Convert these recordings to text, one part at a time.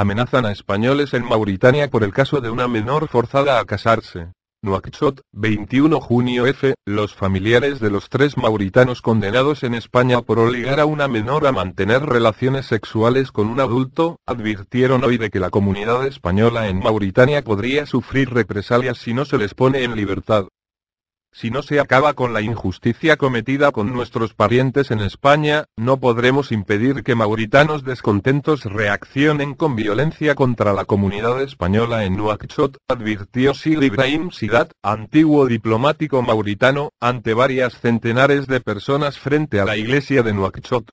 Amenazan a españoles en Mauritania por el caso de una menor forzada a casarse. Nuakchot, 21 junio F. Los familiares de los tres mauritanos condenados en España por obligar a una menor a mantener relaciones sexuales con un adulto, advirtieron hoy de que la comunidad española en Mauritania podría sufrir represalias si no se les pone en libertad. Si no se acaba con la injusticia cometida con nuestros parientes en España, no podremos impedir que mauritanos descontentos reaccionen con violencia contra la comunidad española en Nuakchot, advirtió Sir Ibrahim Sidat, antiguo diplomático mauritano, ante varias centenares de personas frente a la iglesia de Nuakchot.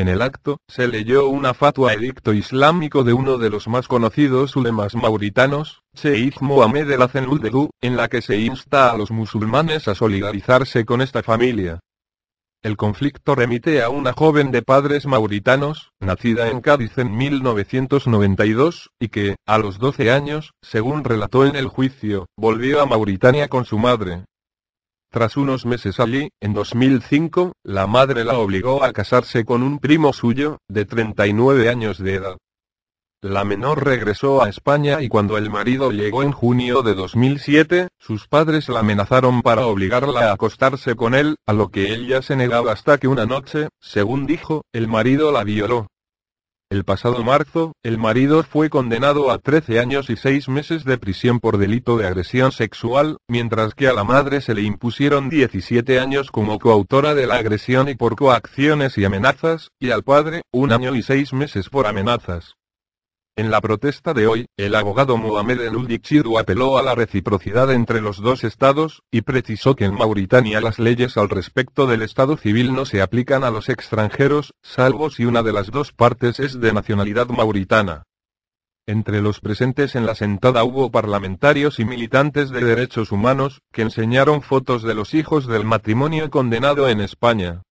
En el acto, se leyó una fatua edicto islámico de uno de los más conocidos ulemas mauritanos, Sheikh Mohamed El Azen en la que se insta a los musulmanes a solidarizarse con esta familia. El conflicto remite a una joven de padres mauritanos, nacida en Cádiz en 1992, y que, a los 12 años, según relató en el juicio, volvió a Mauritania con su madre, tras unos meses allí, en 2005, la madre la obligó a casarse con un primo suyo, de 39 años de edad. La menor regresó a España y cuando el marido llegó en junio de 2007, sus padres la amenazaron para obligarla a acostarse con él, a lo que ella se negaba hasta que una noche, según dijo, el marido la violó, el pasado marzo, el marido fue condenado a 13 años y 6 meses de prisión por delito de agresión sexual, mientras que a la madre se le impusieron 17 años como coautora de la agresión y por coacciones y amenazas, y al padre, un año y 6 meses por amenazas. En la protesta de hoy, el abogado Mohamed El apeló a la reciprocidad entre los dos estados, y precisó que en Mauritania las leyes al respecto del estado civil no se aplican a los extranjeros, salvo si una de las dos partes es de nacionalidad mauritana. Entre los presentes en la sentada hubo parlamentarios y militantes de derechos humanos, que enseñaron fotos de los hijos del matrimonio condenado en España.